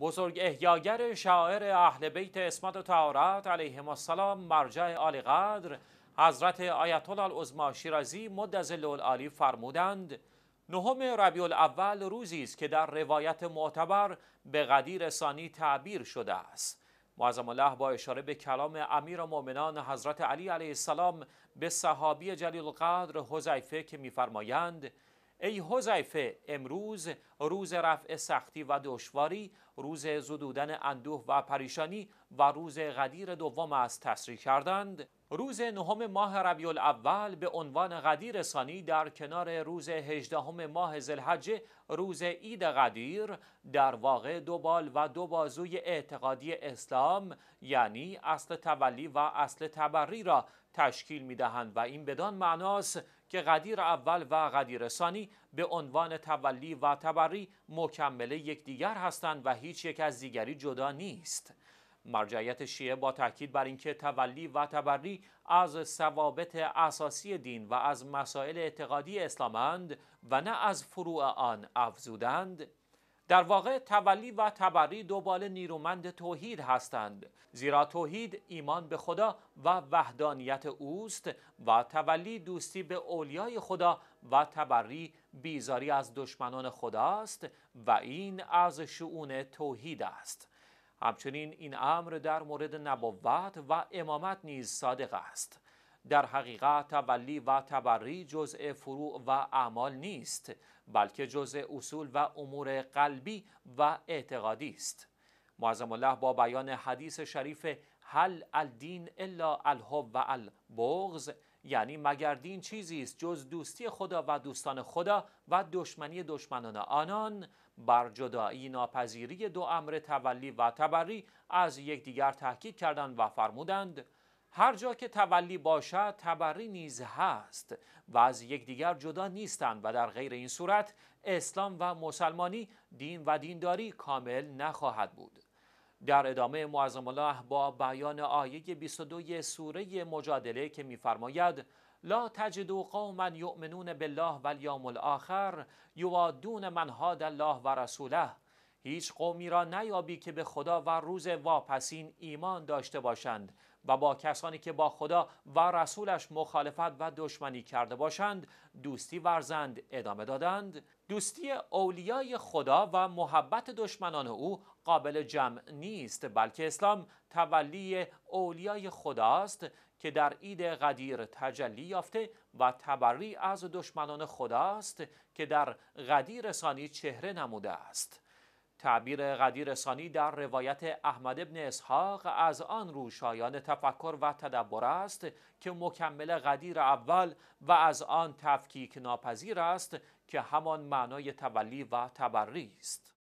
بزرگ احیاگر شاعر اهل بیت اسمت و تعارت علیهم السلام مرجع قدر حضرت آیت الله العظما شیرازی مدز العالی فرمودند نهم ربیع الاول روزی است که در روایت معتبر به قدیر ثانی تعبیر شده است معظم الله با اشاره به کلام امیر مؤمنان حضرت علی علیه السلام به صحابی جلیل قدر حذیفه که میفرمایند ای حذیفه امروز روز رفع سختی و دشواری روز زدودن اندوه و پریشانی و روز غدیر دوم از تصریح کردند روز نهم ماه ربیع الاول به عنوان قدیر ثانی در کنار روز هجدهم ماه زلحجه روز عید قدیر در واقع دو بال و دو بازوی اعتقادی اسلام یعنی اصل تولی و اصل تبری را تشکیل می دهند و این بدان معناست که قدیر اول و قدیر ثانی به عنوان تولی و تبری مکمل یکدیگر هستند و هیچ یک از دیگری جدا نیست مرجعیت شیعه با تاکید بر اینکه تولی و تبری از ثوابت اساسی دین و از مسائل اعتقادی اسلامند و نه از فروع آن افزودند در واقع تولی و تبری دوبال نیرومند توحید هستند زیرا توحید ایمان به خدا و وحدانیت اوست و تولی دوستی به اولیای خدا و تبری بیزاری از دشمنان خداست و این از شعون توحید است همچنین این امر در مورد نبوت و امامت نیز صادق است در حقیقت تولی و تبری جزء فروع و اعمال نیست بلکه جزء اصول و امور قلبی و اعتقادی است معظم الله با بیان حدیث شریف هل الدین الا الحب و البغض یعنی مگر دین چیزی است جز دوستی خدا و دوستان خدا و دشمنی دشمنان آنان بر جدایی ناپذیری دو امر تولی و تبری از یکدیگر تاکید کردند و فرمودند هر جا که تولی باشد تبری نیز هست و از یکدیگر جدا نیستند و در غیر این صورت اسلام و مسلمانی دین و دینداری کامل نخواهد بود در ادامه معظم الله با بیان آیه 22 سوره مجادله که میفرماید لا تجدو قوما یؤمنون بالله والیوم الاخر یوادون من هاد الله و رسوله هیچ قومی را نیابی که به خدا و روز واپسین ایمان داشته باشند و با کسانی که با خدا و رسولش مخالفت و دشمنی کرده باشند دوستی ورزند ادامه دادند دوستی اولیای خدا و محبت دشمنان او قابل جمع نیست بلکه اسلام تولی اولیای خداست که در عید قدیر تجلی یافته و تبری از دشمنان خداست که در قدیر ثانی چهره نموده است تعبیر سانی در روایت احمد ابن اسحاق از آن رو تفکر و تدبر است که مکمل قدیر اول و از آن تفکیک ناپذیر است که همان معنای تولی و تبری است